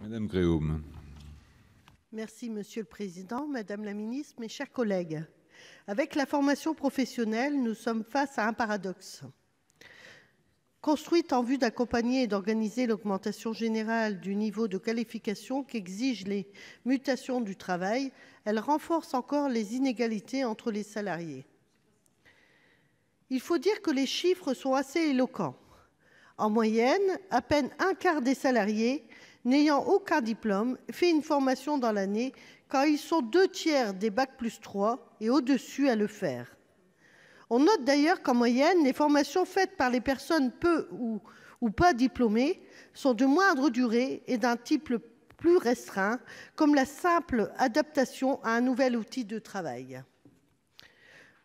Madame Merci, Monsieur le Président, Madame la Ministre, mes chers collègues. Avec la formation professionnelle, nous sommes face à un paradoxe. Construite en vue d'accompagner et d'organiser l'augmentation générale du niveau de qualification qu'exigent les mutations du travail, elle renforce encore les inégalités entre les salariés. Il faut dire que les chiffres sont assez éloquents. En moyenne, à peine un quart des salariés n'ayant aucun diplôme fait une formation dans l'année quand ils sont deux tiers des bacs plus 3 et au-dessus à le faire. On note d'ailleurs qu'en moyenne, les formations faites par les personnes peu ou, ou pas diplômées sont de moindre durée et d'un type plus restreint, comme la simple adaptation à un nouvel outil de travail.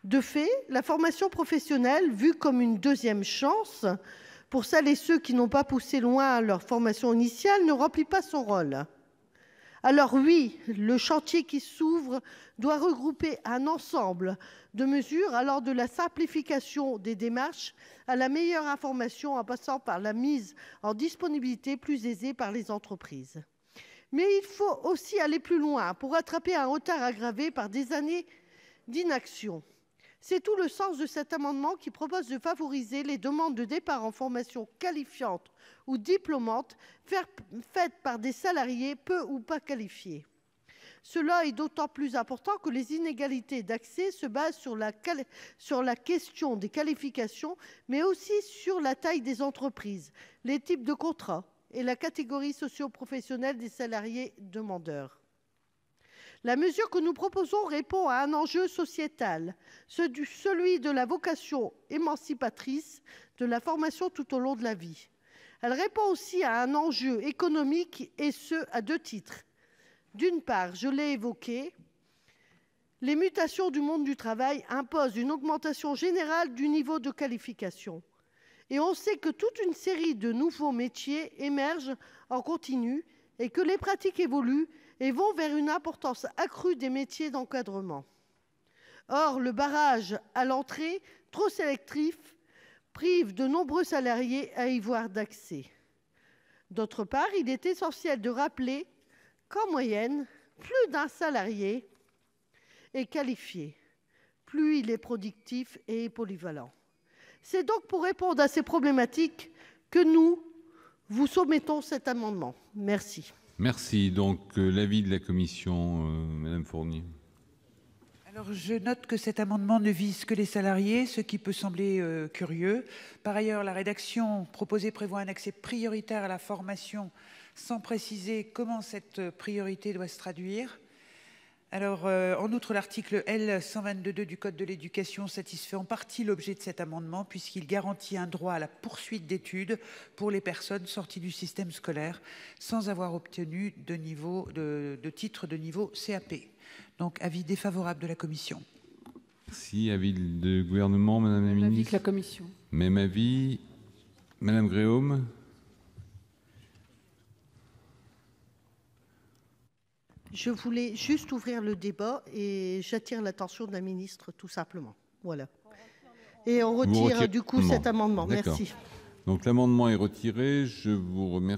De fait, la formation professionnelle, vue comme une deuxième chance, pour celles et ceux qui n'ont pas poussé loin leur formation initiale ne remplit pas son rôle. Alors oui, le chantier qui s'ouvre doit regrouper un ensemble de mesures alors de la simplification des démarches à la meilleure information en passant par la mise en disponibilité plus aisée par les entreprises. Mais il faut aussi aller plus loin pour attraper un retard aggravé par des années d'inaction. C'est tout le sens de cet amendement, qui propose de favoriser les demandes de départ en formation qualifiante ou diplômante faites par des salariés peu ou pas qualifiés. Cela est d'autant plus important que les inégalités d'accès se basent sur la, sur la, question des qualifications, mais aussi sur la taille des entreprises, les types de contrats et la catégorie socio-professionnelle des salariés demandeurs. La mesure que nous proposons répond à un enjeu sociétal, celui de la vocation émancipatrice de la formation tout au long de la vie. Elle répond aussi à un enjeu économique, et ce, à deux titres. D'une part, je l'ai évoqué, les mutations du monde du travail imposent une augmentation générale du niveau de qualification. Et on sait que toute une série de nouveaux métiers émergent en continu et que les pratiques évoluent et vont vers une importance accrue des métiers d'encadrement. Or, le barrage à l'entrée, trop sélectif, prive de nombreux salariés à y voir d'accès. D'autre part, il est essentiel de rappeler qu'en moyenne, plus d'un salarié est qualifié, plus il est productif et polyvalent. C'est donc pour répondre à ces problématiques que nous vous soumettons cet amendement. Merci. Merci donc euh, l'avis de la commission euh, Madame Fournier. Alors je note que cet amendement ne vise que les salariés, ce qui peut sembler euh, curieux. Par ailleurs, la rédaction proposée prévoit un accès prioritaire à la formation sans préciser comment cette priorité doit se traduire. Alors, euh, en outre, l'article L122 du Code de l'éducation satisfait en partie l'objet de cet amendement puisqu'il garantit un droit à la poursuite d'études pour les personnes sorties du système scolaire sans avoir obtenu de, niveau, de, titre de niveau CAP. Donc, avis défavorable de la Commission. Merci. Avis du gouvernement, Madame la Ministre. Avis de la Commission. Même avis. Madame Gréaume Je voulais juste ouvrir le débat et j'attire l'attention de la ministre, tout simplement. Voilà. Et on retire, du coup cet amendement. Merci. Donc l'amendement est retiré. Je vous remercie.